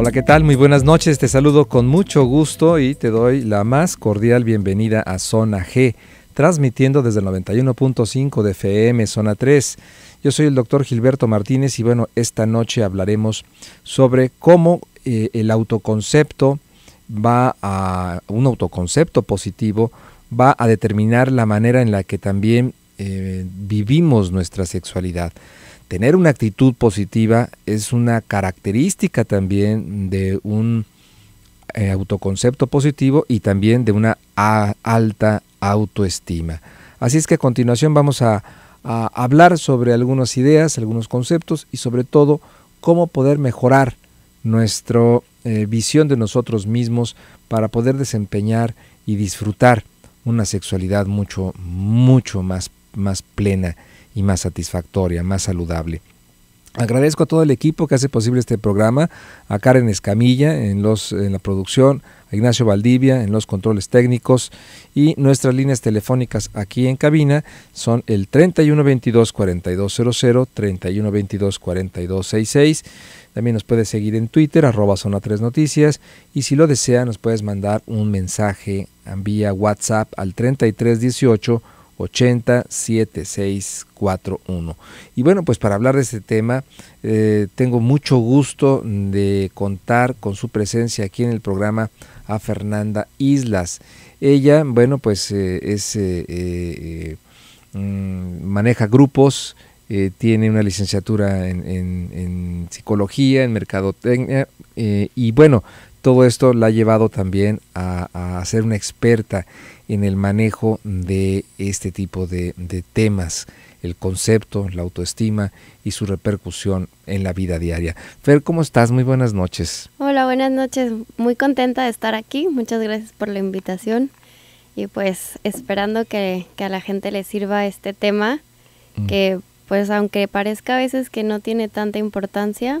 Hola, ¿qué tal? Muy buenas noches. Te saludo con mucho gusto y te doy la más cordial bienvenida a Zona G, transmitiendo desde el 91.5 de FM, Zona 3. Yo soy el doctor Gilberto Martínez y bueno, esta noche hablaremos sobre cómo eh, el autoconcepto va a, un autoconcepto positivo va a determinar la manera en la que también eh, vivimos nuestra sexualidad tener una actitud positiva es una característica también de un eh, autoconcepto positivo y también de una alta autoestima. Así es que a continuación vamos a, hablar sobre algunas ideas, algunos conceptos y sobre todo cómo poder mejorar nuestra eh, visión de nosotros mismos para poder desempeñar y disfrutar una sexualidad mucho, mucho más, más plena y más satisfactoria, más saludable. Agradezco a todo el equipo que hace posible este programa, a Karen Escamilla en, los, en la producción, a Ignacio Valdivia en los controles técnicos y nuestras líneas telefónicas aquí en cabina son el 3122-4200, 3122-4266. También nos puedes seguir en Twitter, arroba zona 3 noticias y si lo desea nos puedes mandar un mensaje vía WhatsApp al 3318. 7641 Y bueno, pues para hablar de este tema, eh, tengo mucho gusto de contar con su presencia aquí en el programa a Fernanda Islas. Ella, bueno, pues eh, es, eh, mm, maneja grupos, tiene una licenciatura en, psicología, en mercadotecnia, y bueno, todo esto la ha llevado también a ser una experta en el manejo de este tipo de, temas el concepto, la autoestima y su repercusión en la vida diaria. Fer, ¿cómo estás? Muy buenas noches. Hola, buenas noches. Muy contenta de estar aquí. Muchas gracias por la invitación y pues esperando que, a la gente le sirva este tema mm. que pues aunque parezca a veces que no tiene tanta importancia,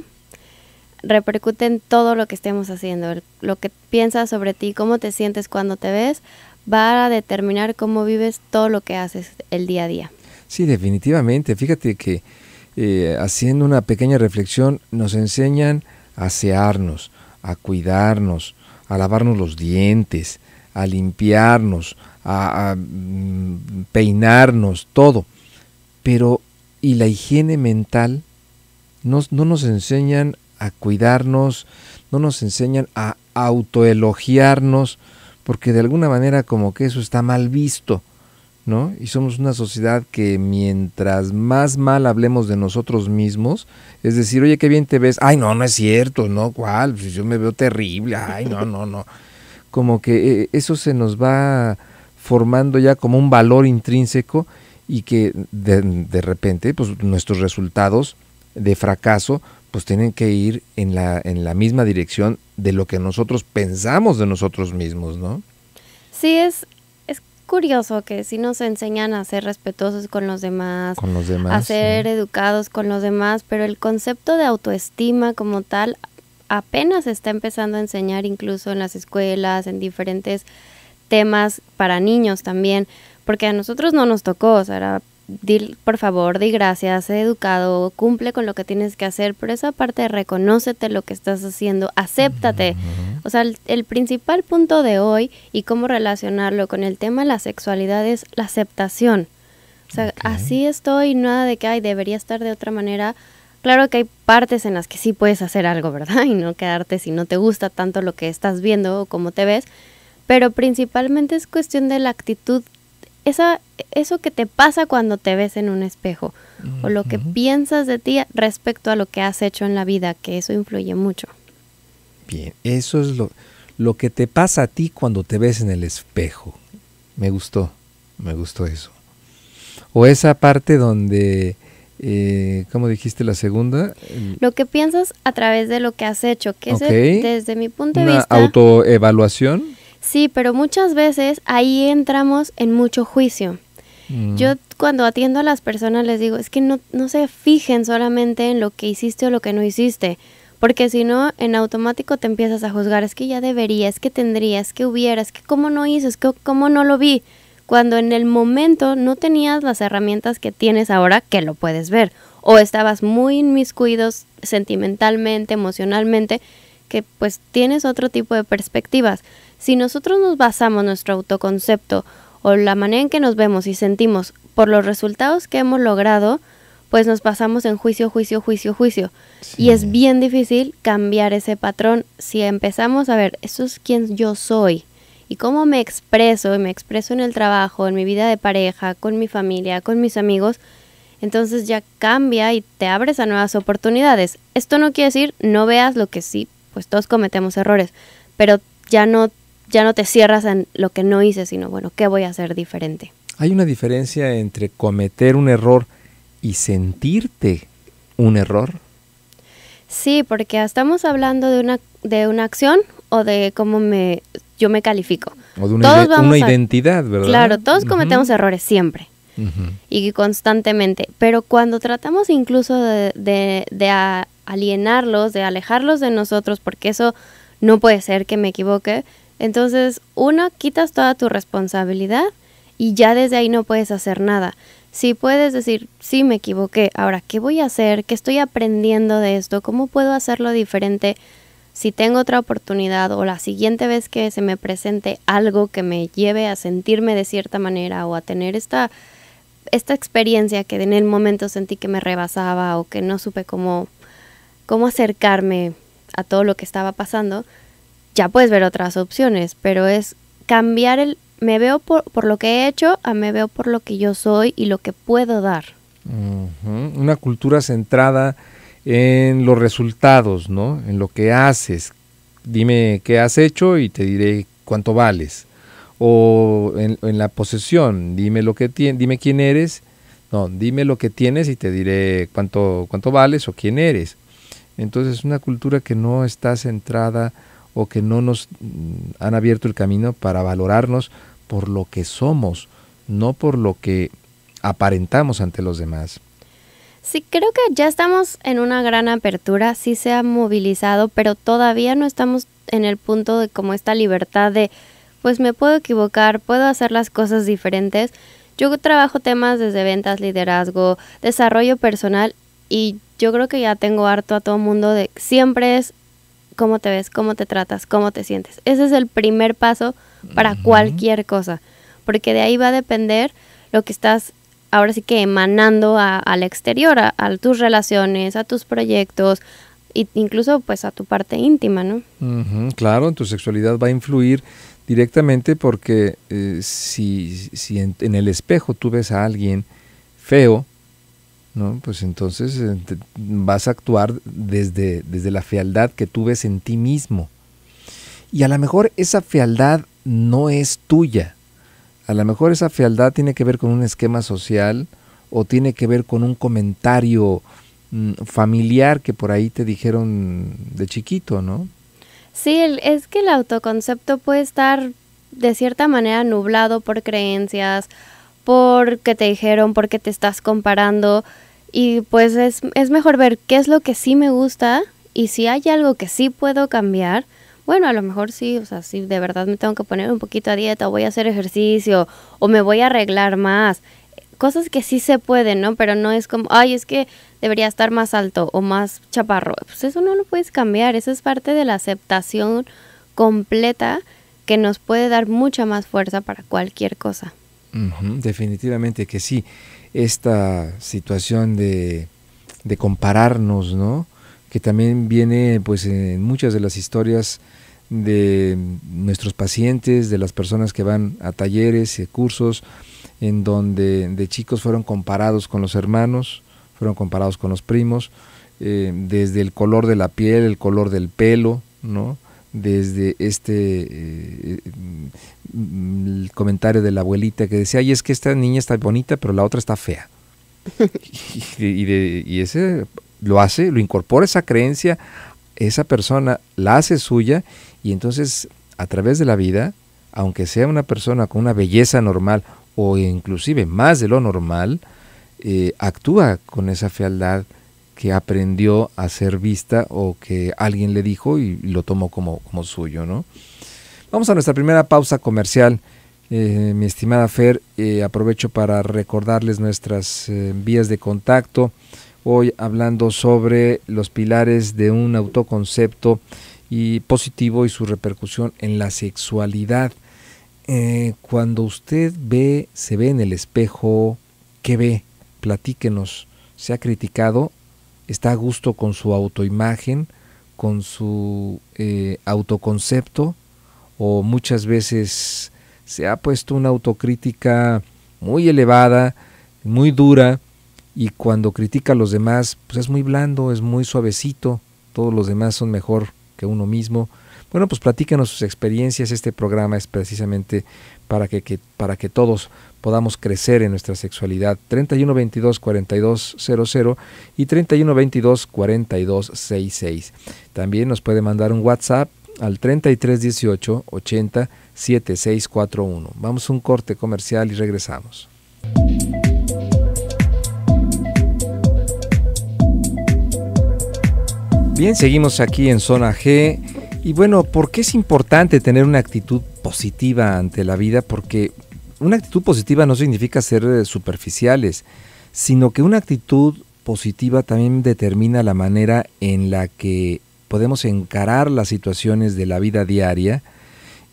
repercute en todo lo que estemos haciendo, lo que piensas sobre ti, cómo te sientes cuando te ves, va a determinar cómo vives todo lo que haces el día a día. Sí, definitivamente. Fíjate que eh, haciendo una pequeña reflexión nos enseñan a asearnos, a cuidarnos, a lavarnos los dientes, a limpiarnos, a, mm, peinarnos, todo. Pero, ¿y la higiene mental? No, no nos enseñan a cuidarnos, no nos enseñan a autoelogiarnos, porque de alguna manera como que eso está mal visto, ¿no? Y somos una sociedad que mientras más mal hablemos de nosotros mismos, es decir, oye, qué bien te ves, ay, no, no es cierto, no, cuál, pues yo me veo terrible, ay, no, no, no. Como que eh, eso se nos va formando ya como un valor intrínseco y que de, de repente, pues nuestros resultados de fracaso pues tienen que ir en la, en la misma dirección de lo que nosotros pensamos de nosotros mismos, ¿no? Sí, es, es curioso que si nos enseñan a ser respetuosos con los demás, a ser educados con los demás, pero el concepto de autoestima como tal apenas está empezando a enseñar incluso en las escuelas, en diferentes temas para niños también, porque a nosotros no nos tocó, o sea, por favor, di gracias, sé educado, cumple con lo que tienes que hacer, pero esa parte de reconócete lo que estás haciendo, acéptate. O sea, el, principal punto de hoy y cómo relacionarlo con el tema de la sexualidad es la aceptación. O sea, así estoy, nada de que, ay, debería estar de otra manera. Claro que hay partes en las que sí puedes hacer algo, ¿verdad? Y no quedarte si no te gusta tanto lo que estás viendo o cómo te ves. Pero principalmente es cuestión de la actitud esa, eso que te pasa cuando te ves en un espejo o lo que piensas de ti respecto a lo que has hecho en la vida, que eso influye mucho. Bien, eso es lo, lo que te pasa a ti cuando te ves en el espejo. Me gustó, me gustó eso. O esa parte donde... Eh, ¿Cómo dijiste la segunda? Lo que piensas a través de lo que has hecho, que es desde mi punto de vista. Autoevaluación. Sí, pero muchas veces ahí entramos en mucho juicio. Mm. Yo cuando atiendo a las personas les digo, es que no, se fijen solamente en lo que hiciste o lo que no hiciste, porque si no, en automático te empiezas a juzgar, es que ya deberías, que tendrías, que hubieras, que cómo no hizo, que cómo no lo vi, cuando en el momento no tenías las herramientas que tienes ahora que lo puedes ver, o estabas muy inmiscuidos sentimentalmente, emocionalmente, que pues tienes otro tipo de perspectivas. Si nosotros nos basamos nuestro autoconcepto o la manera en que nos vemos y sentimos por los resultados que hemos logrado, pues nos pasamos en juicio, juicio, juicio, juicio. Y es bien difícil cambiar ese patrón si empezamos a ver, eso es quien yo soy y cómo me expreso, y me expreso en el trabajo, en mi vida de pareja, con mi familia, con mis amigos, entonces ya cambia y te abres a nuevas oportunidades. Esto no quiere decir no veas lo que sí, pues todos cometemos errores, pero ya no ya no te cierras en lo que no hice, sino, bueno, ¿qué voy a hacer diferente? Hay una diferencia entre cometer un error y sentirte un error. Sí, porque estamos hablando de una, de una acción o de cómo me, yo me califico. O de una, identidad, ¿verdad? Claro, todos cometemos errores siempre y constantemente, pero cuando tratamos incluso de, alienarlos, de alejarlos de nosotros, porque eso no puede ser que me equivoque, entonces, uno, quitas toda tu responsabilidad y ya desde ahí no puedes hacer nada. Si puedes decir, sí me equivoqué, ahora, ¿qué voy a hacer? ¿Qué estoy aprendiendo de esto? ¿Cómo puedo hacerlo diferente? Si tengo otra oportunidad o la siguiente vez que se me presente algo que me lleve a sentirme de cierta manera o a tener esta, esta experiencia que en el momento sentí que me rebasaba o que no supe cómo, cómo acercarme a todo lo que estaba pasando, ya puedes ver otras opciones, pero es cambiar el me veo por, lo que he hecho a me veo por lo que yo soy y lo que puedo dar. Una cultura centrada en los resultados, ¿no? En lo que haces. Dime qué has hecho y te diré cuánto vales. O en, la posesión, dime lo que tienes, dime quién eres. No, dime lo que tienes y te diré cuánto, cuánto vales o quién eres. Entonces una cultura que no está centrada o que no nos mm, han abierto el camino para valorarnos por lo que somos, no por lo que aparentamos ante los demás. Sí, creo que ya estamos en una gran apertura, sí se ha movilizado, pero todavía no estamos en el punto de como esta libertad de, pues me puedo equivocar, puedo hacer las cosas diferentes. Yo trabajo temas desde ventas, liderazgo, desarrollo personal y yo creo que ya tengo harto a todo mundo de siempre es cómo te ves, cómo te tratas, cómo te sientes. Ese es el primer paso para cualquier cosa, porque de ahí va a depender lo que estás ahora sí que emanando al exterior, a, tus relaciones, a tus proyectos, e incluso pues a tu parte íntima, ¿no? claro, en tu sexualidad va a influir directamente porque eh, si, en, el espejo tú ves a alguien feo, ¿no? Pues entonces eh, vas a actuar desde, desde la fealdad que tú ves en ti mismo. Y a lo mejor esa fealdad no es tuya. A lo mejor esa fealdad tiene que ver con un esquema social o tiene que ver con un comentario mm, familiar que por ahí te dijeron de chiquito, ¿no? Sí, es que el autoconcepto puede estar de cierta manera nublado por creencias, porque te dijeron, porque te estás comparando. Y pues es, es mejor ver qué es lo que sí me gusta y si hay algo que sí puedo cambiar, bueno, a lo mejor sí, o sea, si de verdad me tengo que poner un poquito a dieta, o voy a hacer ejercicio, o me voy a arreglar más. Cosas que sí se pueden, ¿no? Pero no es como, ay, es que debería estar más alto o más chaparro. Pues eso no lo puedes cambiar, eso es parte de la aceptación completa que nos puede dar mucha más fuerza para cualquier cosa definitivamente que sí. Esta situación de, compararnos, ¿no? Que también viene pues en muchas de las historias de nuestros pacientes, de las personas que van a talleres, y cursos, en donde de chicos fueron comparados con los hermanos, fueron comparados con los primos, eh, desde el color de la piel, el color del pelo, ¿no? desde este eh, el comentario de la abuelita que decía, ay, es que esta niña está bonita, pero la otra está fea. y, ese lo hace, lo incorpora esa creencia, esa persona la hace suya y entonces a través de la vida, aunque sea una persona con una belleza normal o inclusive más de lo normal, eh, actúa con esa fealdad que aprendió a ser vista o que alguien le dijo y lo tomó como, como suyo, ¿no? Vamos a nuestra primera pausa comercial. Eh, mi estimada Fer, eh, aprovecho para recordarles nuestras eh, vías de contacto. Hoy hablando sobre los pilares de un autoconcepto y positivo y su repercusión en la sexualidad. cuando usted ve, se ve en el espejo, ¿qué ve? Platíquenos. ¿Se ha criticado? está a gusto con su autoimagen, con su eh, autoconcepto, o muchas veces se ha puesto una autocrítica muy elevada, muy dura, y cuando critica a los demás, pues es muy blando, es muy suavecito, todos los demás son mejor que uno mismo. Bueno, pues platícanos sus experiencias, este programa es precisamente para que, para que todos podamos crecer en nuestra sexualidad. 3122-4200 y 3122-4266. También nos puede mandar un WhatsApp al 3318 18 Vamos a un corte comercial y regresamos. Bien, seguimos aquí en zona G. Y bueno, ¿por qué es importante tener una actitud positiva ante la vida porque una actitud positiva no significa ser eh, superficiales, sino que una actitud positiva también determina la manera en la que podemos encarar las situaciones de la vida diaria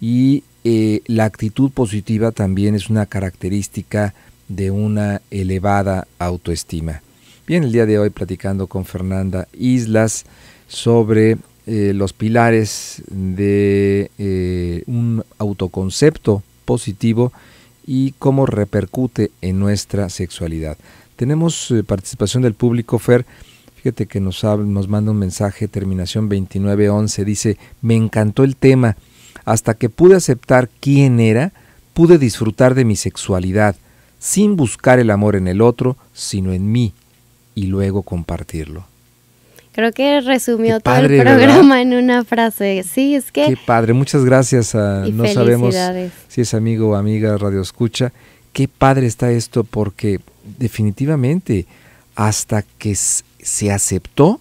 y eh, la actitud positiva también es una característica de una elevada autoestima. Bien, el día de hoy platicando con Fernanda Islas sobre eh, los pilares de eh, un autoconcepto positivo y cómo repercute en nuestra sexualidad. Tenemos eh, participación del público, Fer. Fíjate que nos, nos manda un mensaje, terminación 2911. Dice, me encantó el tema. Hasta que pude aceptar quién era, pude disfrutar de mi sexualidad, sin buscar el amor en el otro, sino en mí, y luego compartirlo. Creo que resumió todo el programa en una frase. Sí, es que. Qué padre, muchas gracias a. no sabemos si es amigo o amiga Radio Escucha. Qué padre está esto, porque definitivamente hasta que se aceptó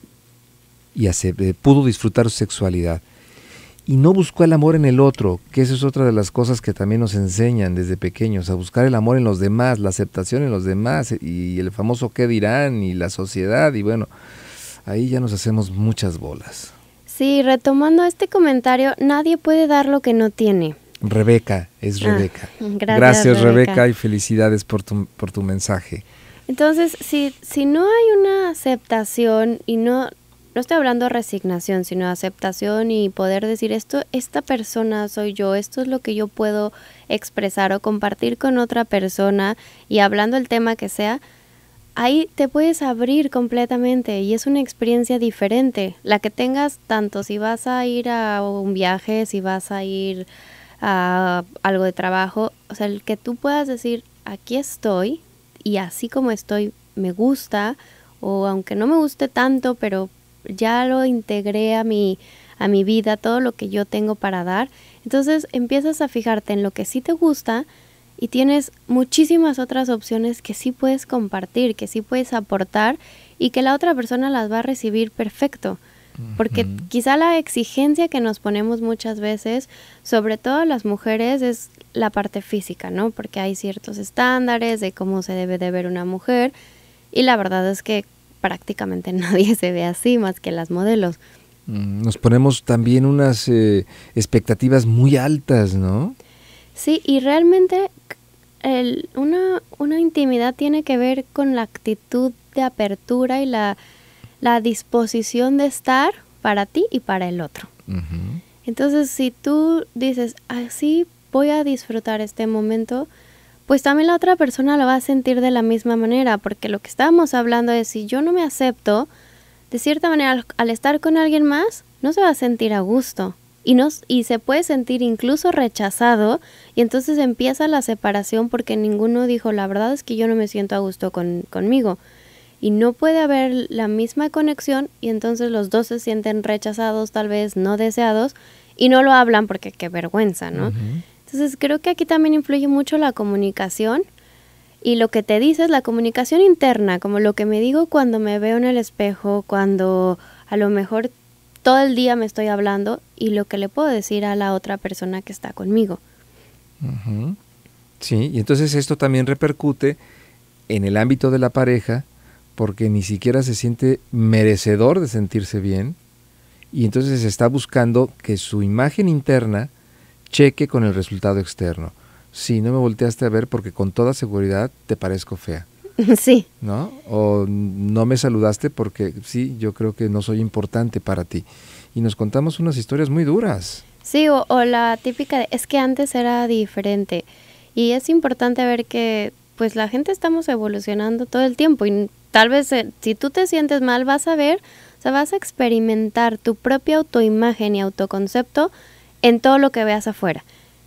y eh, pudo disfrutar su sexualidad. Y no buscó el amor en el otro, que esa es otra de las cosas que también nos enseñan desde pequeños, a buscar el amor en los demás, la aceptación en los demás, eh, y el famoso qué dirán, y la sociedad, y bueno, ahí ya nos hacemos muchas bolas. Sí, retomando este comentario, nadie puede dar lo que no tiene. Rebeca, es ah, Rebeca. gracias, Rebeca. y felicidades por tu, por tu mensaje. Entonces, si, si no hay una aceptación y no, no estoy hablando de resignación, sino aceptación y poder decir esto, esta persona soy yo, esto es lo que yo puedo expresar o compartir con otra persona y hablando el tema que sea, ahí te puedes abrir completamente y es una experiencia diferente, la que tengas tanto si vas a ir a un viaje, si vas a ir a algo de trabajo, o sea, el que tú puedas decir, aquí estoy y así como estoy, me gusta, o aunque no me guste tanto, pero ya lo integré a mi, a mi vida, todo lo que yo tengo para dar. Entonces empiezas a fijarte en lo que sí te gusta, y tienes muchísimas otras opciones que sí puedes compartir, que sí puedes aportar y que la otra persona las va a recibir perfecto. Porque quizá la exigencia que nos ponemos muchas veces, sobre todo las mujeres, es la parte física, ¿no? Porque hay ciertos estándares de cómo se debe de ver una mujer y la verdad es que prácticamente nadie se ve así más que las modelos. Mm, nos ponemos también unas eh, expectativas muy altas, ¿no? Sí, y realmente una, intimidad tiene que ver con la actitud de apertura y la, disposición de estar para ti y para el otro. Entonces, si tú dices, así voy a disfrutar este momento, pues también la otra persona lo va a sentir de la misma manera, porque lo que estábamos hablando es si yo no me acepto, de cierta manera al estar con alguien más, no se va a sentir a gusto y, y se puede sentir incluso rechazado y entonces empieza la separación porque ninguno dijo la verdad es que yo no me siento a gusto conmigo y no puede haber la misma conexión y entonces los dos se sienten rechazados, tal vez no deseados y no lo hablan porque qué vergüenza, ¿no? Entonces creo que aquí también influye mucho la comunicación y lo que te dices, la comunicación interna, como lo que me digo cuando me veo en el espejo, cuando a lo mejor todo el día me estoy hablando y lo que le puedo decir a la otra persona que está conmigo. Sí, y entonces esto también repercute en el ámbito de la pareja porque ni siquiera se siente merecedor de sentirse bien y entonces está buscando que su imagen interna cheque con el resultado externo. Sí, no me volteaste a ver porque con toda seguridad te parezco fea. Sí. ¿No? O no me saludaste porque sí, yo creo que no soy importante para ti. Y nos contamos unas historias muy duras. Sí, o, la típica de, es que antes era diferente. Y es importante ver que pues la gente estamos evolucionando todo el tiempo y tal vez eh, si tú te sientes mal vas a ver, o sea, vas a experimentar tu propia autoimagen y autoconcepto en todo lo que veas afuera.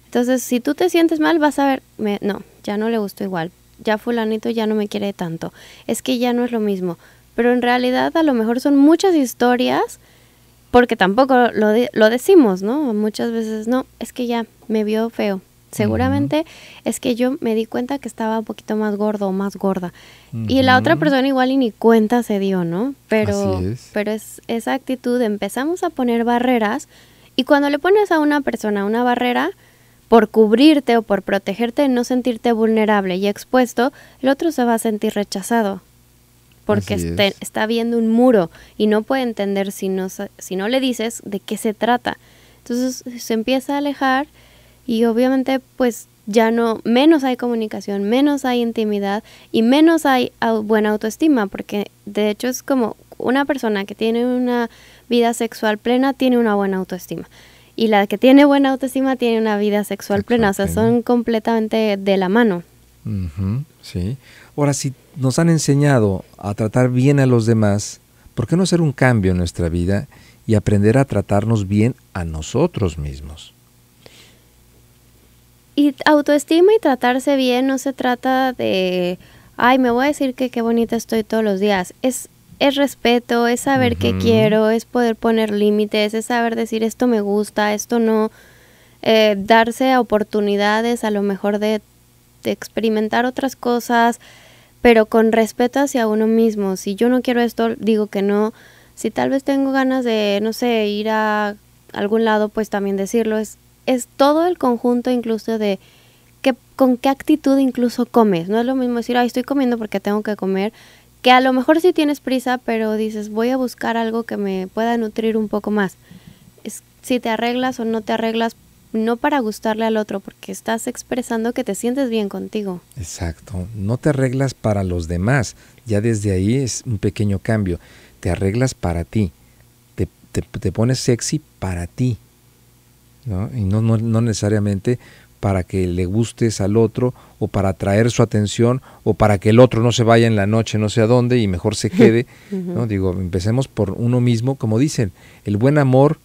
Entonces, si tú te sientes mal, vas a ver, no, ya no le gusto igual, ya fulanito ya no me quiere tanto, es que ya no es lo mismo. Pero en realidad a lo mejor son muchas historias, porque tampoco lo, lo decimos, ¿no? Muchas veces, no, es que ya me vio feo. Seguramente es que yo me di cuenta que estaba un poquito más gordo o más gorda. Y la otra persona igual y ni cuenta se dio, ¿no? Pero, pero es esa actitud, empezamos a poner barreras. Y cuando le pones a una persona una barrera, por cubrirte o por protegerte no sentirte vulnerable y expuesto, el otro se va a sentir rechazado porque este, está viendo un muro y no puede entender si no, si no le dices de qué se trata. Entonces se empieza a alejar y obviamente pues ya no, menos hay comunicación, menos hay intimidad y menos hay buena autoestima, porque de hecho es como una persona que tiene una vida sexual plena tiene una buena autoestima y la que tiene buena autoestima tiene una vida sexual plena, o sea, son completamente de la mano. sí. Ahora, si nos han enseñado a tratar bien a los demás, ¿por qué no hacer un cambio en nuestra vida y aprender a tratarnos bien a nosotros mismos? Y autoestima y tratarse bien no se trata de, ay, me voy a decir que qué bonita estoy todos los días. Es es respeto, es saber qué quiero, es poder poner límites, es saber decir esto me gusta, esto no, eh, darse oportunidades a lo mejor de, de, experimentar otras cosas, pero con respeto hacia uno mismo. Si yo no quiero esto, digo que no. Si tal vez tengo ganas de, no sé, ir a algún lado, pues también decirlo. Es, es todo el conjunto incluso de que, con qué actitud incluso comes. No es lo mismo decir, ay, estoy comiendo porque tengo que comer que a lo mejor sí tienes prisa, pero dices, voy a buscar algo que me pueda nutrir un poco más. Es, si te arreglas o no te arreglas, no para gustarle al otro, porque estás expresando que te sientes bien contigo. Exacto, no te arreglas para los demás, ya desde ahí es un pequeño cambio, te arreglas para ti, te, te, te pones sexy para ti, ¿no? y no, no, no necesariamente para que le gustes al otro o para atraer su atención o para que el otro no se vaya en la noche no sé a dónde y mejor se quede. ¿no? Digo, empecemos por uno mismo, como dicen, el buen amor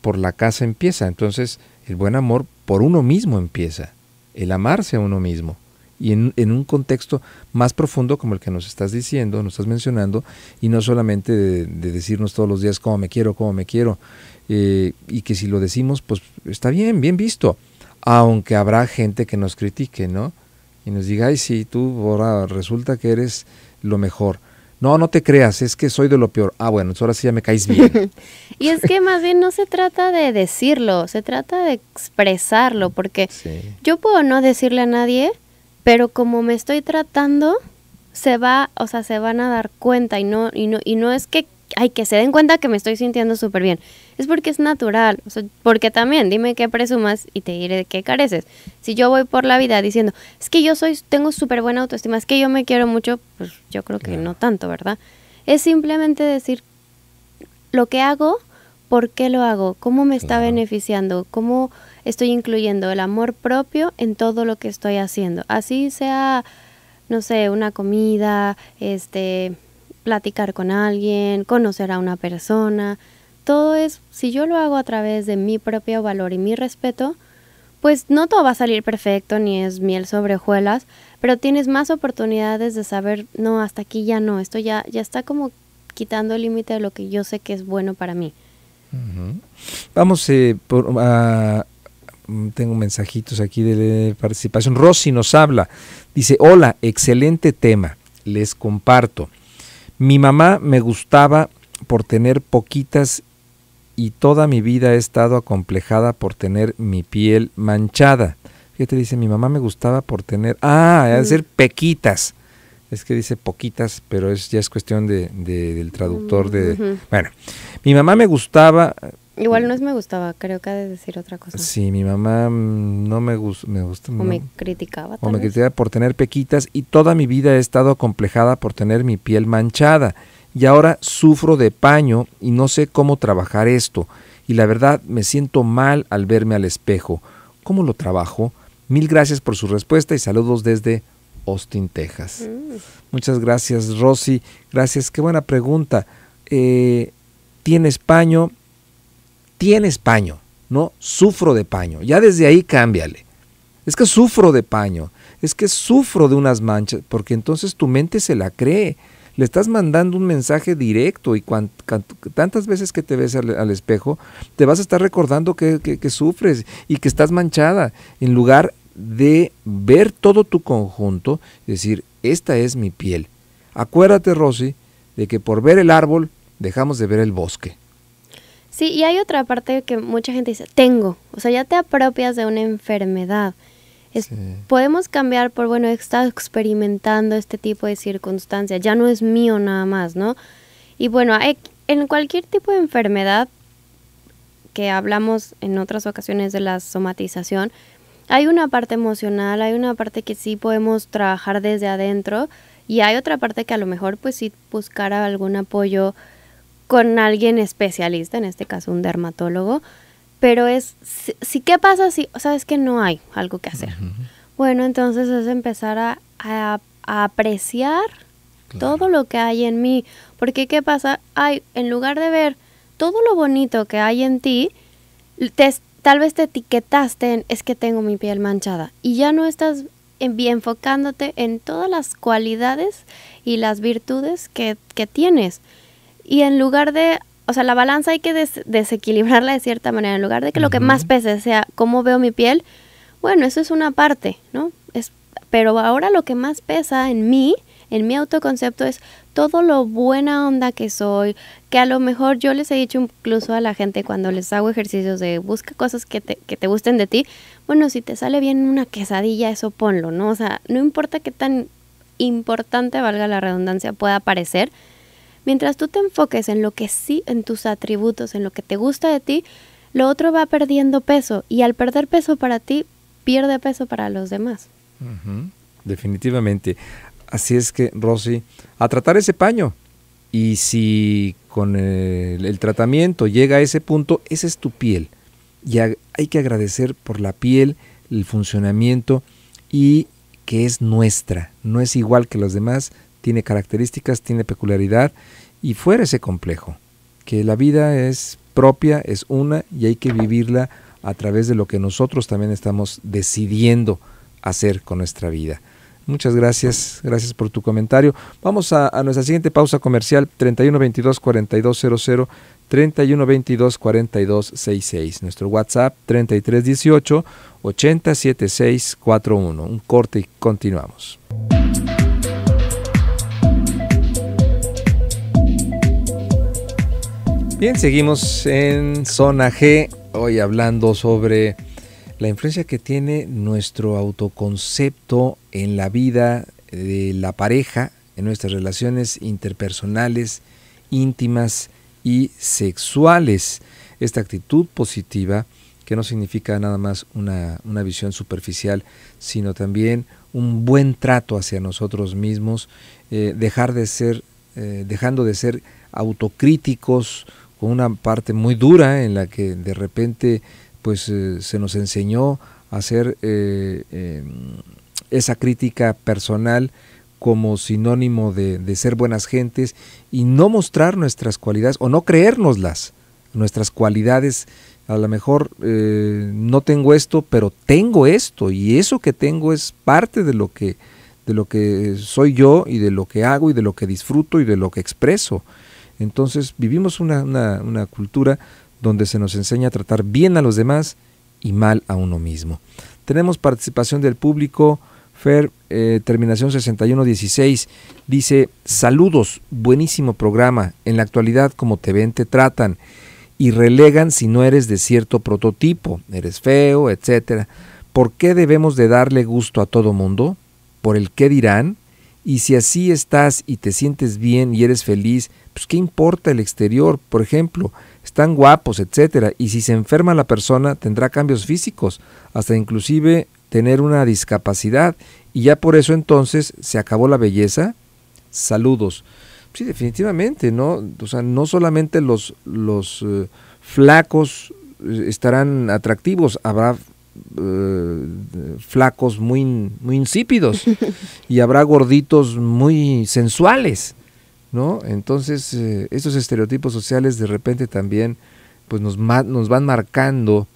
por la casa empieza, entonces el buen amor por uno mismo empieza, el amarse a uno mismo. Y en, un contexto más profundo como el que nos estás diciendo, nos estás mencionando, y no solamente de, decirnos todos los días cómo me quiero, cómo me quiero, eh, y que si lo decimos, pues está bien, bien visto aunque habrá gente que nos critique, ¿no? Y nos diga, ay, sí, tú ahora resulta que eres lo mejor. No, no te creas, es que soy de lo peor. Ah, bueno, ahora sí ya me caes bien. y es que más bien no se trata de decirlo, se trata de expresarlo, porque yo puedo no decirle a nadie, pero como me estoy tratando, se va, o sea, se van a dar cuenta y no, y no, y no es que hay que se den cuenta que me estoy sintiendo súper bien. Es porque es natural, porque también dime qué presumas y te diré de qué careces. Si yo voy por la vida diciendo, es que yo soy, tengo súper buena autoestima, es que yo me quiero mucho, pues yo creo que no. tanto, ¿verdad? Es simplemente decir lo que hago, por qué lo hago, cómo me está beneficiando, cómo estoy incluyendo el amor propio en todo lo que estoy haciendo. Así sea, no sé, una comida, este platicar con alguien, conocer a una persona. Todo es, si yo lo hago a través de mi propio valor y mi respeto, pues no todo va a salir perfecto ni es miel sobre hojuelas, pero tienes más oportunidades de saber, no, hasta aquí ya no, esto ya, ya está como quitando el límite de lo que yo sé que es bueno para mí. Vamos eh, por, ah, mm, tengo mensajitos aquí de participación. Rosy nos habla, dice, hola, excelente tema, les comparto. Mi mamá me gustaba por tener poquitas y toda mi vida he estado acomplejada por tener mi piel manchada. Fíjate, dice, mi mamá me gustaba por tener, ah, mm. decir, pequitas. Es que dice poquitas, pero es, ya es cuestión de, del traductor de... Mm, bueno, mi mamá me gustaba Igual mm. no es me gustaba, creo que ha de decir otra cosa. Sí, mi mamá mm, no me, gustaba. me gusta. O me criticaba. O me criticaba por tener pequitas y toda mi vida he estado complejada por tener mi piel manchada. Y ahora sufro de paño y no sé cómo trabajar esto. Y la verdad me siento mal al verme al espejo. ¿Cómo lo trabajo? Mil gracias por su respuesta y saludos desde Austin, Texas. Mm. Muchas gracias, Rosy. Gracias, qué buena pregunta. Eh, ¿Tienes paño? tienes paño, no sufro de paño. Ya desde ahí cámbiale. Es que sufro de paño, es que sufro de unas manchas, porque entonces tu mente se la cree. Le estás mandando un mensaje directo y tantas veces que te ves al, espejo, te vas a estar recordando que, sufres y que estás manchada, en lugar de ver todo tu conjunto decir, esta es mi piel. Acuérdate, Rosy, de que por ver el árbol dejamos de ver el bosque. Sí, y hay otra parte que mucha gente dice, tengo, o sea, ya te apropias de una enfermedad. Podemos cambiar por, bueno, he estado experimentando este tipo de circunstancias, ya no es mío nada más, ¿no? Y bueno, en cualquier tipo de enfermedad, que hablamos en otras ocasiones de la somatización, hay una parte emocional, hay una parte que sí podemos trabajar desde adentro y hay otra parte que a lo mejor pues sí buscar algún apoyo con alguien especialista, en este caso un dermatólogo, pero es, si, ¿qué pasa si, o sabes que no hay algo que hacer? Bueno, entonces es empezar a, apreciar todo lo que hay en mí, porque ¿qué pasa? Ay, en lugar de ver todo lo bonito que hay en ti, tal vez te etiquetaste en, es que tengo mi piel manchada, y ya no estás en, enfocándote en todas las cualidades y las virtudes que, que tienes. Y en lugar de, o sea, la balanza hay que desequilibrarla de cierta manera. En lugar de que lo que más pese sea cómo veo mi piel, bueno, eso es una parte, ¿no? Es, pero ahora lo que más pesa en mí, en mi autoconcepto, es todo lo buena onda que soy, que a lo mejor yo les he dicho incluso a la gente cuando les hago ejercicios de busca cosas que te, que te gusten de ti, bueno, si te sale bien una quesadilla, eso ponlo, ¿no? O sea, no importa qué tan importante, valga la redundancia, pueda parecer, Mientras tú te enfoques en lo que sí, en tus atributos, en lo que te gusta de ti, lo otro va perdiendo peso y al perder peso para ti, pierde peso para los demás. Definitivamente. Así es que, Rosy, a tratar ese paño. Y si con el, tratamiento llega a ese punto, esa es tu piel. Y hay que agradecer por la piel, el funcionamiento y que es nuestra, no es igual que los demás, tiene características, tiene peculiaridad y fuera ese complejo, que la vida es propia, es una y hay que vivirla a través de lo que nosotros también estamos decidiendo hacer con nuestra vida. Muchas gracias, gracias por tu comentario. Vamos a, nuestra siguiente pausa comercial, 3122-4200, 3122-4266. Nuestro WhatsApp, 3318 87641 Un corte y continuamos. Bien, seguimos en zona G, hoy hablando sobre la influencia que tiene nuestro autoconcepto en la vida de la pareja, en nuestras relaciones interpersonales, íntimas y sexuales. Esta actitud positiva que no significa nada más una, visión superficial, sino también un buen trato hacia nosotros mismos, eh, dejar de ser, eh, dejando de ser autocríticos con una parte muy dura en la que de repente pues eh, se nos enseñó a hacer eh, em, esa crítica personal como sinónimo de, ser buenas gentes y no mostrar nuestras cualidades o no creérnoslas, nuestras cualidades. A lo mejor eh, no tengo esto, pero tengo esto y eso que tengo es parte de lo que de lo que soy yo y de lo que hago y de lo que disfruto y de lo que expreso. Entonces vivimos una, cultura donde se nos enseña a tratar bien a los demás y mal a uno mismo. Tenemos participación del público. Fer, eh, terminación 6116, dice, saludos, buenísimo programa. En la actualidad, como te ven, te tratan y relegan si no eres de cierto prototipo, eres feo, etc. ¿Por qué debemos de darle gusto a todo mundo? ¿Por el qué dirán? Y si así estás y te sientes bien y eres feliz, pues qué importa el exterior, por ejemplo, están guapos, etcétera, y si se enferma la persona tendrá cambios físicos, hasta inclusive tener una discapacidad, y ya por eso entonces se acabó la belleza. Saludos. Sí, definitivamente, ¿no? O sea, no solamente los los eh, flacos eh, estarán atractivos, habrá eh, flacos muy, muy insípidos y habrá gorditos muy sensuales, ¿no? Entonces, eh, estos estereotipos sociales de repente también pues nos, nos van marcando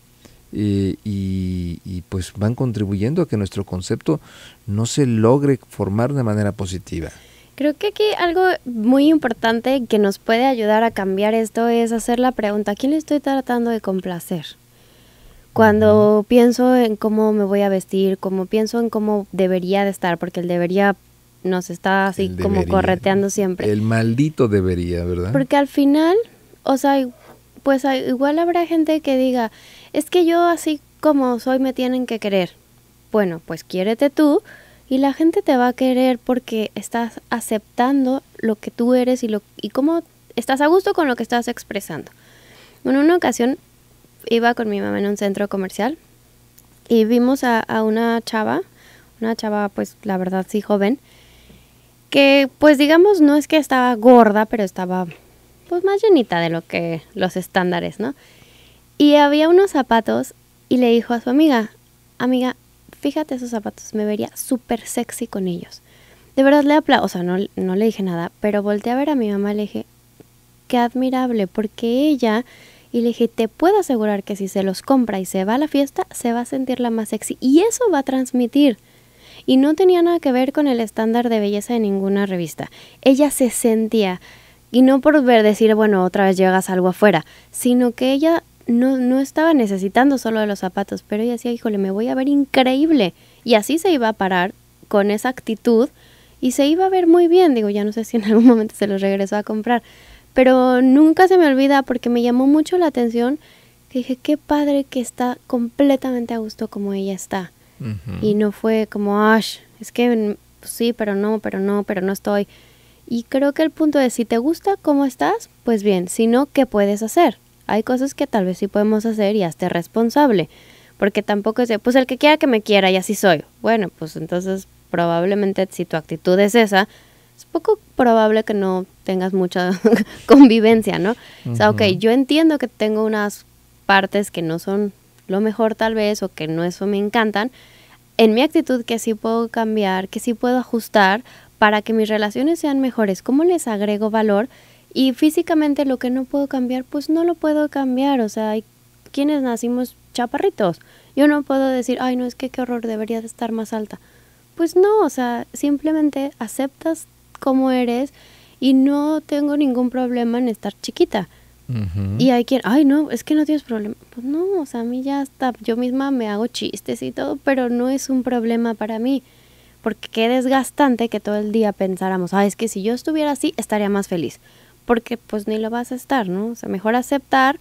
eh, y, pues van contribuyendo a que nuestro concepto no se logre formar de manera positiva. Creo que aquí algo muy importante que nos puede ayudar a cambiar esto es hacer la pregunta, ¿a quién estoy tratando de complacer? Cuando pienso en cómo me voy a vestir, como pienso en cómo debería de estar, porque el debería nos está así como correteando siempre. El maldito debería, ¿verdad? Porque al final, o sea, pues igual habrá gente que diga, es que yo así como soy me tienen que querer. Bueno, pues quiérete tú y la gente te va a querer porque estás aceptando lo que tú eres y, lo, y cómo estás a gusto con lo que estás expresando. En una ocasión iba con mi mamá en un centro comercial y vimos a, una chava, una chava pues la verdad sí joven, que pues digamos no es que estaba gorda, pero estaba pues más llenita de lo que los estándares, ¿no? Y había unos zapatos y le dijo a su amiga, amiga, fíjate esos zapatos, me vería súper sexy con ellos. De verdad le aplaudí, o sea, no, no le dije nada, pero volteé a ver a mi mamá y le dije, qué admirable, porque ella y le dije, te puedo asegurar que si se los compra y se va a la fiesta, se va a sentir la más sexy. Y eso va a transmitir. Y no tenía nada que ver con el estándar de belleza de ninguna revista. Ella se sentía, y no por ver decir, bueno, otra vez llegas algo afuera, sino que ella no, no estaba necesitando solo de los zapatos, pero ella decía, híjole, me voy a ver increíble. Y así se iba a parar con esa actitud y se iba a ver muy bien. Digo, ya no sé si en algún momento se los regresó a comprar, pero nunca se me olvida porque me llamó mucho la atención que dije, qué padre que está completamente a gusto como ella está. Y no fue como, es que pues sí, pero no, pero no, pero no estoy. Y creo que el punto es, si te gusta cómo estás, pues bien, si no, ¿qué puedes hacer? Hay cosas que tal vez sí podemos hacer y hazte responsable, porque tampoco es pues el que quiera que me quiera y así soy. Bueno, pues entonces probablemente si tu actitud es esa, es poco probable que no tengas mucha convivencia, ¿no? O sea, ok, yo entiendo que tengo unas partes que no son lo mejor tal vez o que no eso me encantan, en mi actitud que sí puedo cambiar, que sí puedo ajustar para que mis relaciones sean mejores, cómo les agrego valor y físicamente lo que no puedo cambiar, pues no lo puedo cambiar, o sea, hay quienes nacimos chaparritos, yo no puedo decir, ay no, es que qué horror, debería de estar más alta. Pues no, o sea, simplemente aceptas como eres y no tengo ningún problema en estar chiquita. Y hay quien, ay, no, es que no tienes problema. Pues no, o sea, a mí ya está, yo misma me hago chistes y todo, pero no es un problema para mí. Porque qué desgastante que todo el día pensáramos, ay, es que si yo estuviera así, estaría más feliz. Porque pues ni lo vas a estar, ¿no? O sea, mejor aceptar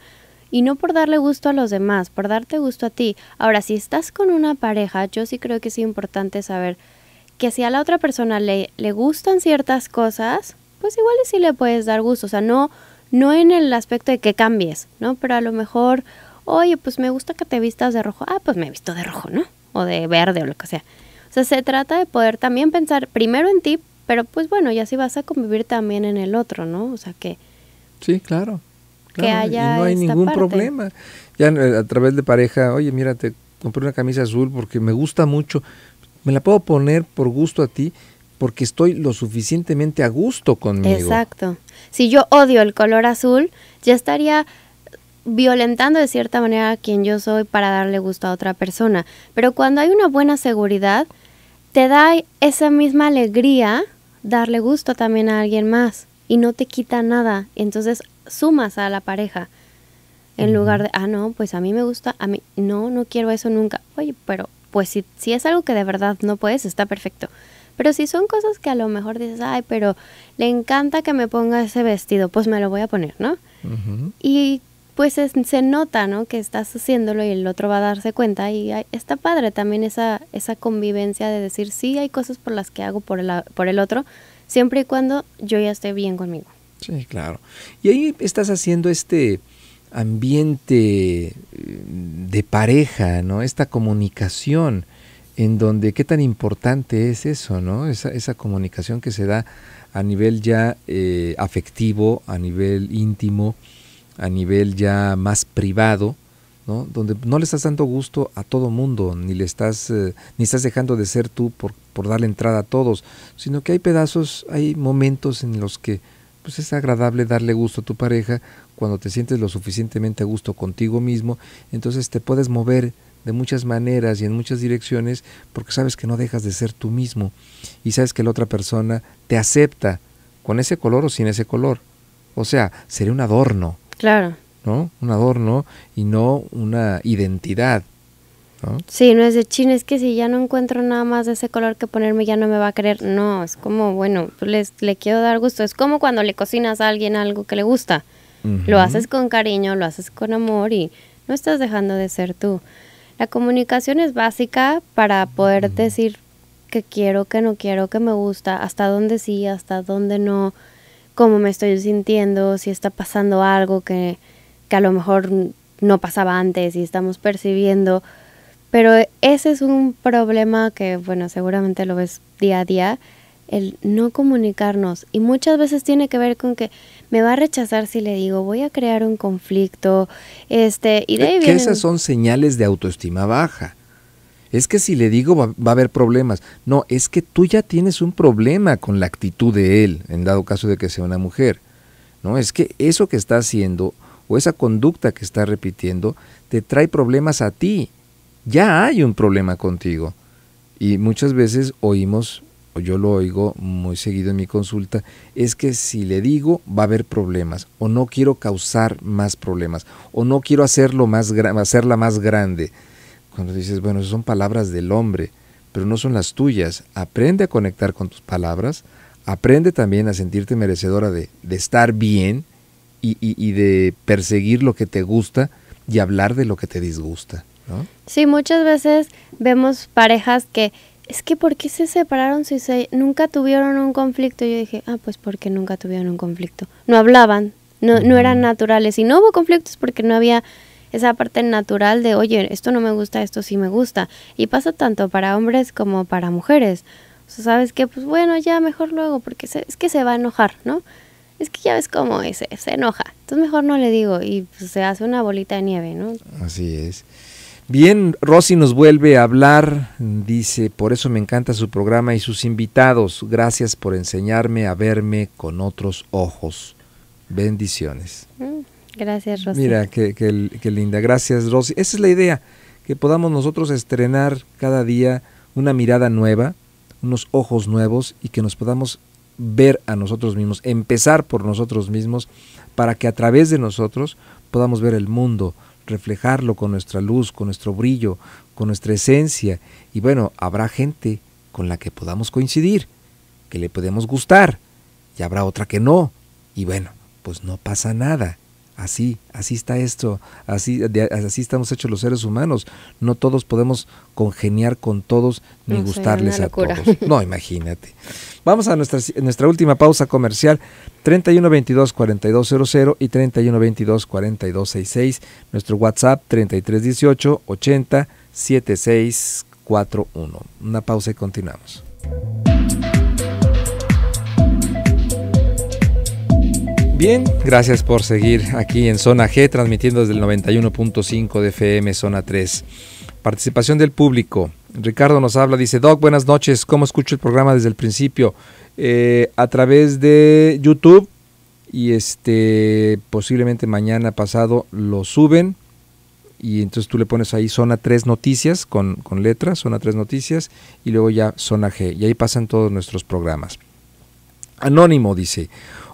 y no por darle gusto a los demás, por darte gusto a ti. Ahora, si estás con una pareja, yo sí creo que es importante saber que si a la otra persona le, le gustan ciertas cosas, pues igual sí le puedes dar gusto. O sea, no, no en el aspecto de que cambies, ¿no? Pero a lo mejor, oye, pues me gusta que te vistas de rojo. Ah, pues me he visto de rojo, ¿no? O de verde o lo que sea. O sea, se trata de poder también pensar primero en ti, pero pues bueno, ya si vas a convivir también en el otro, ¿no? O sea, que... Sí, claro. claro. Que haya y no hay ningún problema. Ya eh, a través de pareja, oye, mira, te compré una camisa azul porque me gusta mucho me la puedo poner por gusto a ti porque estoy lo suficientemente a gusto conmigo. Exacto. Si yo odio el color azul, ya estaría violentando de cierta manera a quien yo soy para darle gusto a otra persona. Pero cuando hay una buena seguridad, te da esa misma alegría darle gusto también a alguien más y no te quita nada. Entonces sumas a la pareja en lugar de, ah, no, pues a mí me gusta, a mí, no, no quiero eso nunca. Oye, pero pues si, es algo que de verdad no puedes, está perfecto. Pero si son cosas que a lo mejor dices, ay, pero le encanta que me ponga ese vestido, pues me lo voy a poner, ¿no? Y pues se nota, ¿no? Que estás haciéndolo y el otro va a darse cuenta y está padre también esa, esa convivencia de decir, sí, hay cosas por las que hago por el, por el otro, siempre y cuando yo ya esté bien conmigo. Sí, claro. Y ahí estás haciendo este ambiente eh, de pareja, ¿no? Esta comunicación en donde qué tan importante es eso, ¿no? Esa, esa comunicación que se da a nivel ya eh, afectivo, a nivel íntimo, a nivel ya más privado, ¿no? Donde no le estás dando gusto a todo mundo, ni le estás, eh, ni estás dejando de ser tú por, por darle entrada a todos, sino que hay pedazos, hay momentos en los que pues es agradable darle gusto a tu pareja, cuando te sientes lo suficientemente a gusto contigo mismo, entonces te puedes mover de muchas maneras y en muchas direcciones porque sabes que no dejas de ser tú mismo y sabes que la otra persona te acepta con ese color o sin ese color. O sea, sería un adorno. Claro. ¿No? Un adorno y no una identidad. Sí, no es de chin, es que si ya no encuentro nada más de ese color que ponerme ya no me va a querer. No, es como, bueno, les, le quiero dar gusto. Es como cuando le cocinas a alguien algo que le gusta. Lo haces con cariño, lo haces con amor y no estás dejando de ser tú. La comunicación es básica para poder decir que quiero, que no quiero, que me gusta, hasta dónde sí, hasta dónde no, cómo me estoy sintiendo, si está pasando algo que, que a lo mejor no pasaba antes y estamos percibiendo pero ese es un problema que, bueno, seguramente lo ves día a día, el no comunicarnos. Y muchas veces tiene que ver con que me va a rechazar si le digo, voy a crear un conflicto. Este, y de eh, ahí Que esas son señales de autoestima baja. Es que si le digo va, va, a haber problemas. No, es que tú ya tienes un problema con la actitud de él, en dado caso de que sea una mujer. No, es que eso que está haciendo o esa conducta que está repitiendo te trae problemas a ti ya hay un problema contigo. Y muchas veces oímos, o yo lo oigo muy seguido en mi consulta, es que si le digo va a haber problemas, o no quiero causar más problemas, o no quiero hacerlo más hacerla más grande. Cuando dices, bueno, son palabras del hombre, pero no son las tuyas. Aprende a conectar con tus palabras, aprende también a sentirte merecedora de, estar bien y de perseguir lo que te gusta y hablar de lo que te disgusta. Sí, muchas veces vemos parejas que es que ¿por qué se separaron si nunca tuvieron un conflicto? Yo dije, ah, pues porque nunca tuvieron un conflicto. No hablaban, no, no eran naturales. Y no hubo conflictos porque no había esa parte natural de, oye, esto no me gusta, esto sí me gusta. Y pasa tanto para hombres como para mujeres. O ¿sabes que, Pues bueno, ya mejor luego, porque es que se va a enojar, ¿no? Es que ya ves cómo es, se enoja. Entonces mejor no le digo y pues, se hace una bolita de nieve, ¿no? Así es. Bien, Rosy nos vuelve a hablar, dice, por eso me encanta su programa y sus invitados. Gracias por enseñarme a verme con otros ojos. Bendiciones. Mm, gracias, Rosy. Mira, qué, linda. Gracias, Rosy. Esa es la idea, que podamos nosotros estrenar cada día una mirada nueva, unos ojos nuevos y que nos podamos ver a nosotros mismos, empezar por nosotros mismos, para que a través de nosotros podamos ver el mundo, reflejarlo con nuestra luz, con nuestro brillo, con nuestra esencia. Y bueno, habrá gente con la que podamos coincidir, que le podemos gustar, y habrá otra que no. Y bueno, pues no pasa nada. Así, así está esto, así, así estamos hechos los seres humanos. No todos podemos congeniar con todos ni gustarles a todos. No, imagínate. Vamos a nuestra, nuestra última pausa comercial, 3122-4200 y 3122-4266, nuestro WhatsApp 3318-807641. Una pausa y continuamos. Bien, gracias por seguir aquí en Zona G, transmitiendo desde el 91.5 de FM, Zona 3. Participación del público. Ricardo nos habla, dice, Doc, buenas noches, ¿cómo escucho el programa desde el principio? Eh, a través de YouTube y este posiblemente mañana pasado lo suben y entonces tú le pones ahí zona 3 noticias con, con letras, zona 3 noticias y luego ya zona G y ahí pasan todos nuestros programas. Anónimo dice,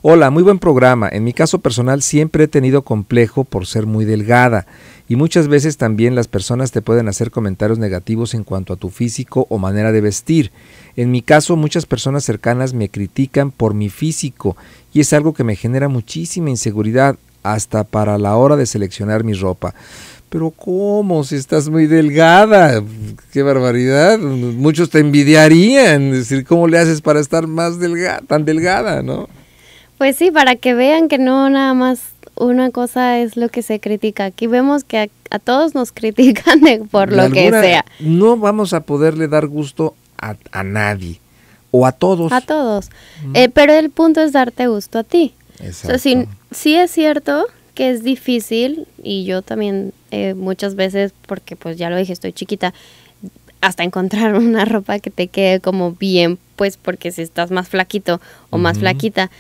Hola, muy buen programa. En mi caso personal siempre he tenido complejo por ser muy delgada y muchas veces también las personas te pueden hacer comentarios negativos en cuanto a tu físico o manera de vestir. En mi caso muchas personas cercanas me critican por mi físico y es algo que me genera muchísima inseguridad hasta para la hora de seleccionar mi ropa. Pero ¿cómo? Si estás muy delgada, qué barbaridad. Muchos te envidiarían, es decir, ¿cómo le haces para estar más delgada, tan delgada, no? Pues sí, para que vean que no nada más una cosa es lo que se critica. Aquí vemos que a, todos nos critican por lo que sea. No vamos a poderle dar gusto a, nadie o a todos. A todos. Eh, pero el punto es darte gusto a ti. Exacto. sí, es cierto que es difícil y yo también eh, muchas veces, porque pues ya lo dije, estoy chiquita, hasta encontrar una ropa que te quede como bien, pues porque si estás más flaquito o más flaquita.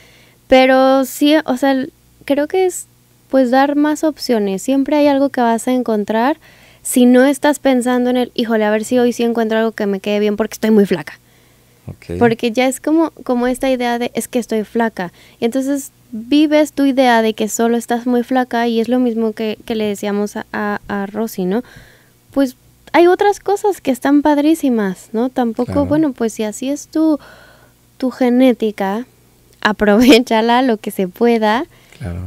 Pero sí, o sea, creo que es pues dar más opciones. Siempre hay algo que vas a encontrar si no estás pensando en el, híjole, a ver si hoy sí encuentro algo que me quede bien porque estoy muy flaca. Porque ya es como, como esta idea de es que estoy flaca. Y entonces vives tu idea de que solo estás muy flaca y es lo mismo que, le decíamos a, a, Rosy, ¿no? Pues hay otras cosas que están padrísimas, ¿no? Tampoco, bueno, pues si así es tu, tu genética, aprovechala lo que se pueda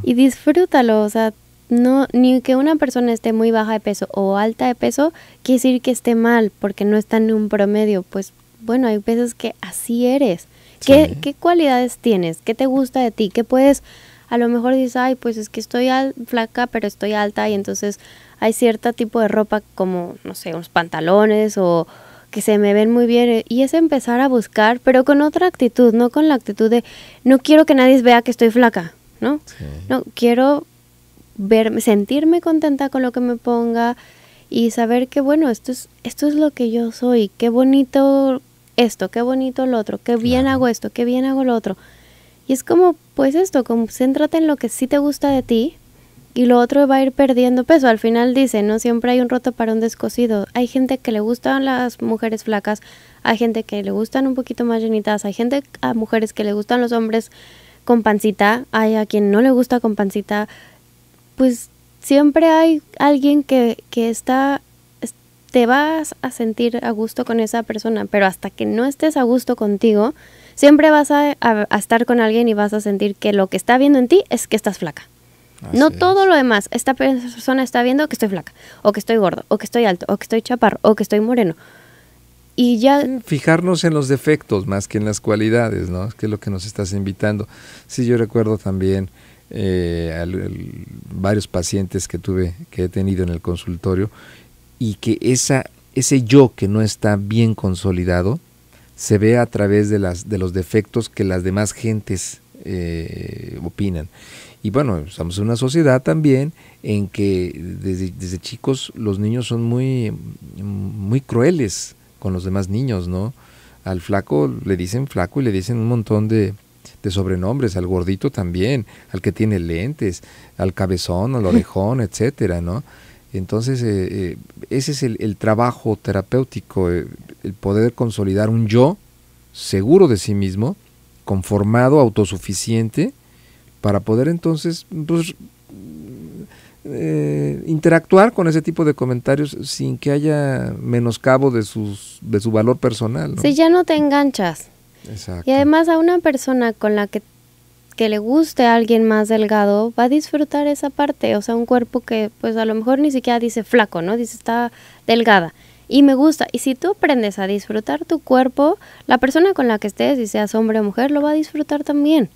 y disfrútalo, o sea, no, ni que una persona esté muy baja de peso o alta de peso, quiere decir que esté mal, porque no está en un promedio. Pues bueno, hay veces que así eres. ¿Qué, ¿Qué, cualidades tienes? ¿Qué te gusta de ti? ¿Qué puedes? A lo mejor dices, ay, pues es que estoy al flaca, pero estoy alta, y entonces hay cierto tipo de ropa como, no sé, unos pantalones o que se me ven muy bien eh, y es empezar a buscar, pero con otra actitud, no con la actitud de no quiero que nadie vea que estoy flaca, ¿no? No, quiero verme sentirme contenta con lo que me ponga y saber que bueno, esto es esto es lo que yo soy, qué bonito esto, qué bonito lo otro, qué bien hago esto, qué bien hago lo otro. Y es como pues esto, concéntrate en lo que sí te gusta de ti y lo otro va a ir perdiendo peso. Al final dice, no siempre hay un roto para un descosido. Hay gente que le gustan las mujeres flacas, hay gente que le gustan un poquito más llenitas, hay gente a ah, mujeres que le gustan los hombres con pancita, hay a quien no le gusta con pancita. Pues siempre hay alguien que, está te vas a sentir a gusto con esa persona, pero hasta que no estés a gusto contigo, siempre vas a, a estar con alguien y vas a sentir que lo que está viendo en ti es que estás flaca no todo lo demás. Esta persona está viendo que estoy flaca, o que estoy gordo, o que estoy alto, o que estoy chaparro, o que estoy moreno. Y ya... Fijarnos en los defectos más que en las cualidades, ¿no? Que es lo que nos estás invitando. Sí, yo recuerdo también eh, varios pacientes que tuve, que he tenido en el consultorio, y que esa, ese yo que no está bien consolidado se ve a través de, las, de los defectos que las demás gentes eh, opinan. Y bueno, estamos en una sociedad también en que desde, desde chicos los niños son muy, muy crueles con los demás niños, ¿no? Al flaco le dicen flaco y le dicen un montón de, sobrenombres, al gordito también, al que tiene lentes, al cabezón, al orejón, etcétera, ¿no? Entonces, eh, eh, ese es el, el trabajo terapéutico, eh, el poder consolidar un yo seguro de sí mismo, conformado, autosuficiente, para poder entonces pues, eh, interactuar con ese tipo de comentarios sin que haya menoscabo de, sus, de su valor personal. Si ya no te enganchas. Exacto. Y además a una persona con la que, le guste a alguien más delgado va a disfrutar esa parte, o sea, un cuerpo que pues a lo mejor ni siquiera dice flaco, ¿no? Dice está delgada y me gusta. Y si tú aprendes a disfrutar tu cuerpo, la persona con la que estés, y si seas hombre o mujer, lo va a disfrutar también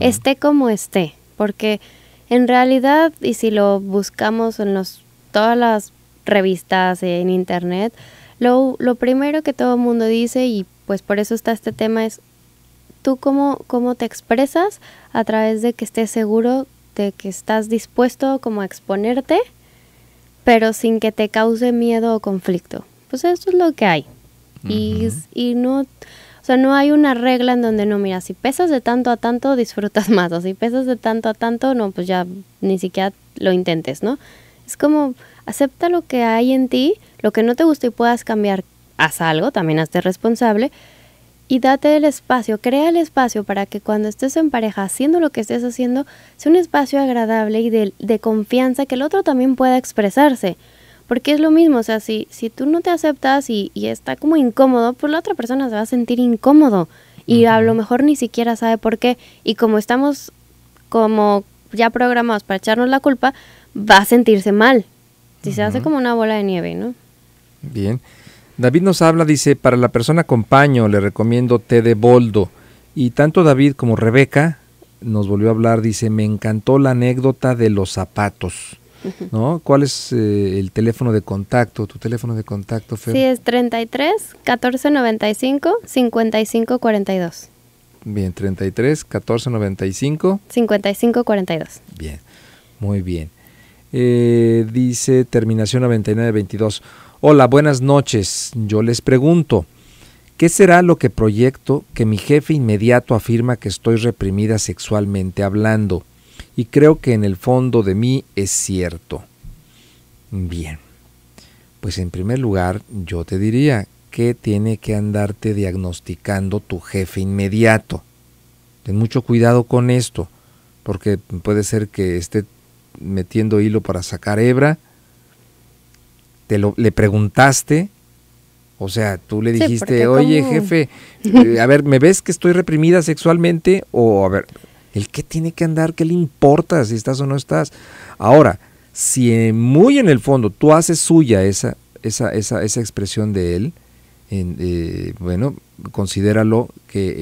esté como esté, porque en realidad, y si lo buscamos en los, todas las revistas en internet, lo, lo primero que todo el mundo dice, y pues por eso está este tema, es tú cómo, cómo te expresas a través de que estés seguro de que estás dispuesto como a exponerte, pero sin que te cause miedo o conflicto. Pues eso es lo que hay. y, y no o sea, no hay una regla en donde no, mira, si pesas de tanto a tanto, disfrutas más, o si pesas de tanto a tanto, no, pues ya ni siquiera lo intentes, ¿no? Es como, acepta lo que hay en ti, lo que no te gusta y puedas cambiar, haz algo, también hazte responsable, y date el espacio, crea el espacio para que cuando estés en pareja haciendo lo que estés haciendo, sea un espacio agradable y de, confianza que el otro también pueda expresarse. Porque es lo mismo, o sea, si, si tú no te aceptas y, está como incómodo, pues la otra persona se va a sentir incómodo y a lo mejor ni siquiera sabe por qué. Y como estamos como ya programados para echarnos la culpa, va a sentirse mal. Si se hace como una bola de nieve, ¿no? Bien. David nos habla, dice, para la persona acompaño le recomiendo té de boldo. Y tanto David como Rebeca nos volvió a hablar, dice, me encantó la anécdota de los zapatos. ¿Cuál es eh, el teléfono de contacto, tu teléfono de contacto, Fer? Sí, es 33 14 95 55 42. Bien, 33 14 95 55 42. Bien, muy bien. Eh, dice terminación 99 22. Hola, buenas noches. Yo les pregunto, ¿qué será lo que proyecto que mi jefe inmediato afirma que estoy reprimida sexualmente hablando? y creo que en el fondo de mí es cierto. Bien, pues en primer lugar yo te diría que tiene que andarte diagnosticando tu jefe inmediato. Ten mucho cuidado con esto, porque puede ser que esté metiendo hilo para sacar hebra, te lo, le preguntaste, o sea, tú le dijiste, oye jefe, eh, a ver, ¿me ves que estoy reprimida sexualmente? O a ver, el que tiene que andar, ¿qué le importa si estás o no estás? Ahora, si muy en el fondo tú haces suya esa, esa, esa, esa expresión de él, en, eh, bueno, considéralo que,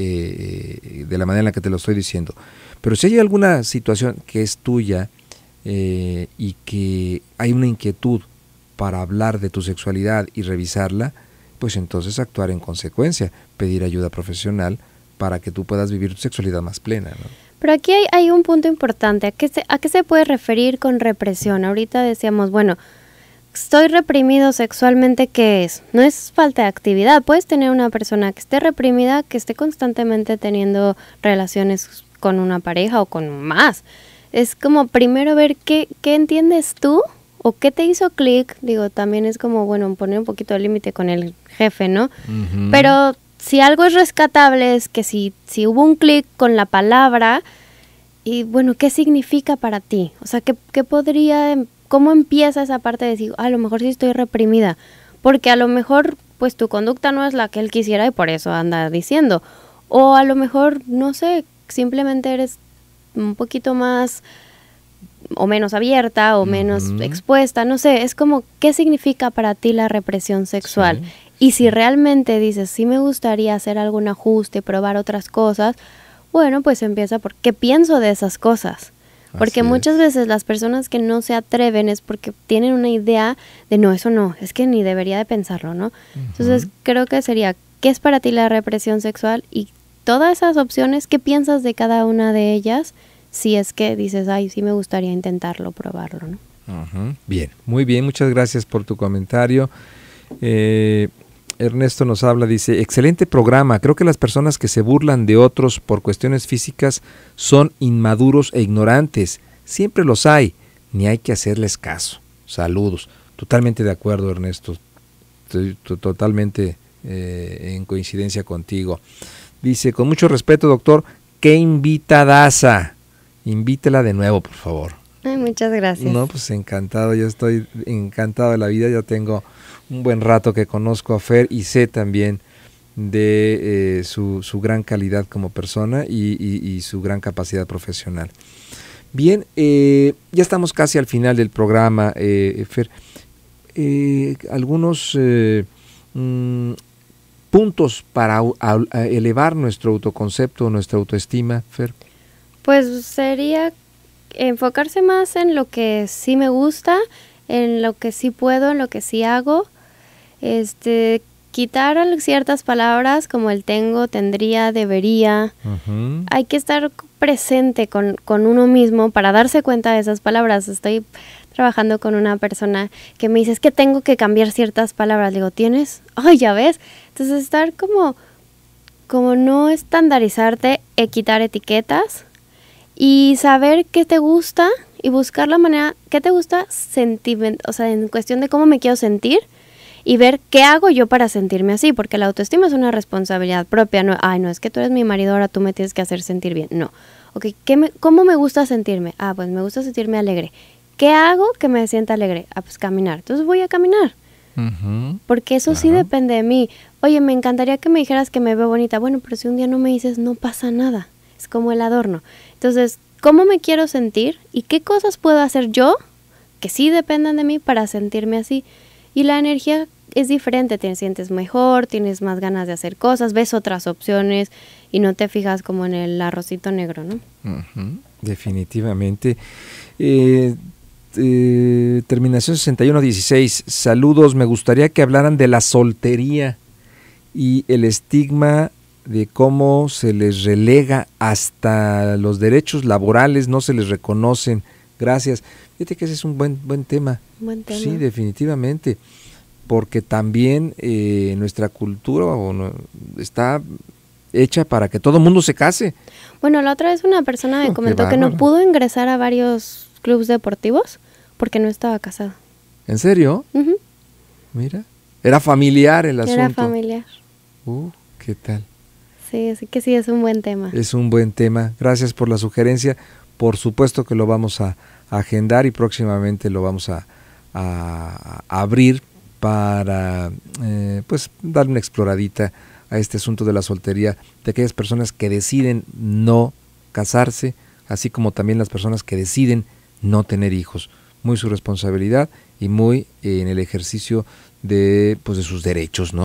eh, de la manera en la que te lo estoy diciendo. Pero si hay alguna situación que es tuya eh, y que hay una inquietud para hablar de tu sexualidad y revisarla, pues entonces actuar en consecuencia, pedir ayuda profesional para que tú puedas vivir tu sexualidad más plena. ¿no? Pero aquí hay, un punto importante. ¿A qué, se, puede referir con represión? Ahorita decíamos, bueno, estoy reprimido sexualmente, ¿qué es? No es falta de actividad. Puedes tener una persona que esté reprimida, que esté constantemente teniendo relaciones con una pareja o con más. Es como primero ver qué, entiendes tú o qué te hizo clic. Digo, también es como, bueno, poner un poquito de límite con el jefe, ¿no? Pero si algo es rescatable es que si, si hubo un clic con la palabra, y bueno, ¿qué significa para ti? O sea, ¿qué, podría, em, cómo empieza esa parte de decir, ah, a lo mejor sí estoy reprimida? Porque a lo mejor, pues tu conducta no es la que él quisiera y por eso anda diciendo. O a lo mejor, no sé, simplemente eres un poquito más o menos abierta o menos expuesta, no sé, es como, ¿qué significa para ti la represión sexual? Y si realmente dices, sí me gustaría hacer algún ajuste, probar otras cosas, bueno, pues empieza por qué pienso de esas cosas. Porque muchas veces las personas que no se atreven es porque tienen una idea de no, eso no, es que ni debería de pensarlo, ¿no? Entonces creo que sería, ¿qué es para ti la represión sexual? Y todas esas opciones, ¿qué piensas de cada una de ellas? Si es que dices, ay, sí me gustaría intentarlo, probarlo, ¿no? Bien, muy bien, muchas gracias por tu comentario. Eh, Ernesto nos habla, dice, excelente programa, creo que las personas que se burlan de otros por cuestiones físicas son inmaduros e ignorantes, siempre los hay, ni hay que hacerles caso. Saludos. Totalmente de acuerdo, Ernesto, estoy totalmente eh, en coincidencia contigo. Dice, con mucho respeto, doctor, ¿qué Daza. Invítela de nuevo, por favor. muchas gracias. No, pues encantado, Ya estoy encantado de la vida, Ya tengo un buen rato que conozco a Fer y sé también de eh, su, su, gran calidad como persona y, su gran capacidad profesional. Bien, eh, ya estamos casi al final del programa, eh, Fer. algunos mm, puntos para elevar nuestro autoconcepto, nuestra autoestima, Fer. Pues sería enfocarse más en lo que sí me gusta, en lo que sí puedo, en lo que sí hago este, quitar ciertas palabras como el tengo, tendría, debería. Hay que estar presente con, uno mismo para darse cuenta de esas palabras. Estoy trabajando con una persona que me dice, es que tengo que cambiar ciertas palabras. Le digo, ¿tienes? Ay, ya ves. Entonces, estar como, como no estandarizarte, y eh, quitar etiquetas y saber qué te gusta y buscar la manera, qué te gusta sentir, o sea, en cuestión de cómo me quiero sentir y ver qué hago yo para sentirme así, porque la autoestima es una responsabilidad propia. No, ay, no es que tú eres mi marido, ahora tú me tienes que hacer sentir bien. No. Ok, ¿qué ¿cómo me gusta sentirme? Ah, pues me gusta sentirme alegre. ¿Qué hago que me sienta alegre? Ah, pues caminar. Entonces voy a caminar. Porque eso sí depende de mí. Oye, me encantaría que me dijeras que me veo bonita. Bueno, pero si un día no me dices, no pasa nada. Es como el adorno. Entonces, ¿cómo me quiero sentir? ¿Y qué cosas puedo hacer yo que sí dependan de mí para sentirme así? Y la energía es diferente, te sientes mejor, tienes más ganas de hacer cosas, ves otras opciones y no te fijas como en el arrocito negro, ¿no? definitivamente. Eh, eh, terminación 6116, saludos, me gustaría que hablaran de la soltería y el estigma de cómo se les relega hasta los derechos laborales, no se les reconocen. Gracias. Fíjate que ese es un buen, buen tema. Buen tema. Sí, definitivamente porque también eh, nuestra cultura está hecha para que todo el mundo se case. Bueno, la otra vez una persona me oh, comentó que no pudo ingresar a varios clubes deportivos porque no estaba casado ¿En serio? Mira, era familiar el asunto. Era familiar. Uh, ¿qué tal? Sí, así que sí, es un buen tema. Es un buen tema. Gracias por la sugerencia. Por supuesto que lo vamos a, agendar y próximamente lo vamos a abrir para eh, pues dar una exploradita a este asunto de la soltería de aquellas personas que deciden no casarse, así como también las personas que deciden no tener hijos. Muy su responsabilidad y muy en el ejercicio de, pues, de sus derechos, ¿no?